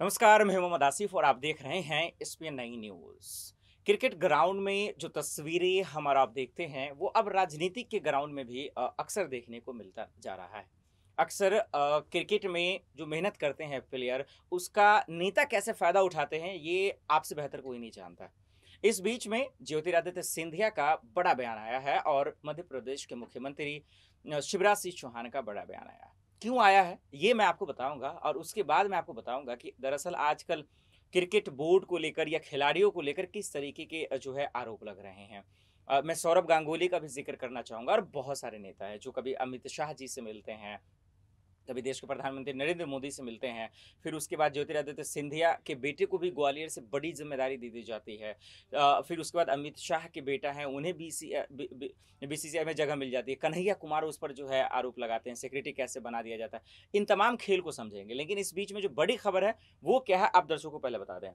नमस्कार मैं मोहम्मद आसिफ और आप देख रहे हैं इस पे नई न्यूज़ क्रिकेट ग्राउंड में जो तस्वीरें हमारा आप देखते हैं वो अब राजनीति के ग्राउंड में भी अक्सर देखने को मिलता जा रहा है अक्सर क्रिकेट में जो मेहनत करते हैं प्लेयर उसका नेता कैसे फ़ायदा उठाते हैं ये आपसे बेहतर कोई नहीं जानता इस बीच में ज्योतिरादित्य सिंधिया का बड़ा बयान आया है और मध्य प्रदेश के मुख्यमंत्री शिवराज सिंह चौहान का बड़ा बयान आया है क्यों आया है ये मैं आपको बताऊंगा और उसके बाद मैं आपको बताऊंगा कि दरअसल आजकल क्रिकेट बोर्ड को लेकर या खिलाड़ियों को लेकर किस तरीके के जो है आरोप लग रहे हैं मैं सौरभ गांगुली का भी जिक्र करना चाहूँगा और बहुत सारे नेता हैं जो कभी अमित शाह जी से मिलते हैं कभी देश के प्रधानमंत्री नरेंद्र मोदी से मिलते हैं फिर उसके बाद ज्योतिरादित्य सिंधिया के बेटे को भी ग्वालियर से बड़ी जिम्मेदारी दे दी जाती है फिर उसके बाद अमित शाह के बेटा हैं उन्हें बी सी बी सी सी आई में जगह मिल जाती है कन्हैया कुमार उस पर जो है आरोप लगाते हैं सेक्रेटरी कैसे बना दिया जाता है इन तमाम खेल को समझेंगे लेकिन इस बीच में जो बड़ी खबर है वो क्या है आप दर्शकों को पहले बता दें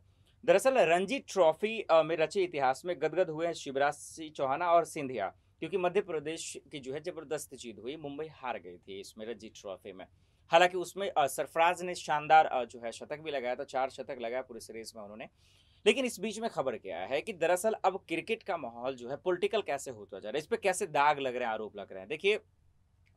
दरअसल रणजी ट्रॉफी में रचे इतिहास में गदगद हुए हैं शिवराज सिंह चौहाना और सिंधिया क्योंकि मध्य प्रदेश की जो है जबरदस्त जीत हुई मुंबई हार गई थी इसमें रणजी ट्रॉफी में हालांकि उसमें सरफराज ने शानदार जो है शतक भी लगाया था चार शतक लगाया पूरी सीरीज में उन्होंने लेकिन इस बीच में खबर क्या है कि दरअसल अब क्रिकेट का माहौल जो है पॉलिटिकल कैसे होता जा रहा है इस पर कैसे दाग लग रहे हैं आरोप लग रहे हैं देखिए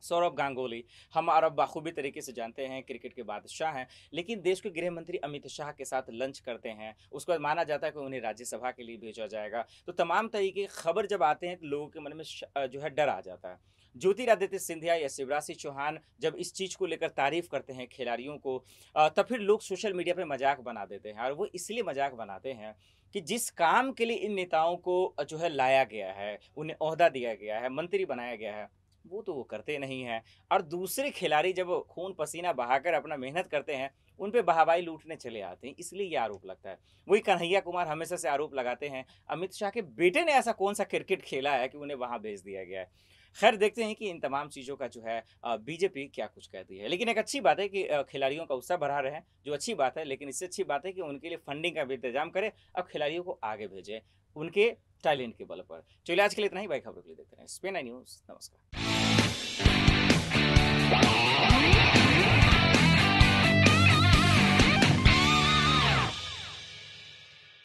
सौरभ गांगुली हम अरब बाखूबी तरीके से जानते हैं क्रिकेट के बादशाह हैं लेकिन देश के गृह मंत्री अमित शाह के साथ लंच करते हैं उसके बाद माना जाता है कि उन्हें राज्यसभा के लिए भेजा जाएगा तो तमाम तरीके खबर जब आते हैं तो लोगों के मन में जो है डर आ जाता है ज्योतिरादित्य सिंधिया या शिवराज सिंह चौहान जब इस चीज़ को लेकर तारीफ करते हैं खिलाड़ियों को तब फिर लोग सोशल मीडिया पर मजाक बना देते हैं और वो इसलिए मजाक बनाते हैं कि जिस काम के लिए इन नेताओं को जो है लाया गया है उन्हें अहदा दिया गया है मंत्री बनाया गया है वो तो वो करते नहीं हैं और दूसरे खिलाड़ी जब खून पसीना बहाकर अपना मेहनत करते हैं उन पर बहावाई लूटने चले आते हैं इसलिए ये आरोप लगता है वही कन्हैया कुमार हमेशा से आरोप लगाते हैं अमित शाह के बेटे ने ऐसा कौन सा क्रिकेट खेला है कि उन्हें वहाँ भेज दिया गया है खैर देखते हैं कि इन तमाम चीज़ों का जो है बीजेपी क्या कुछ कहती है लेकिन एक अच्छी बात है कि खिलाड़ियों का उत्साह बढ़ा रहे हैं जो अच्छी बात है लेकिन इससे अच्छी बात है कि उनके लिए फंडिंग का भी इंतजाम करें अब खिलाड़ियों को आगे भेजें उनके टैलेंट के बल पर चलिए आज के लिए इतना ही बाई खबरों के लिए देखते रहें स्पेन आई न्यूज़ नमस्कार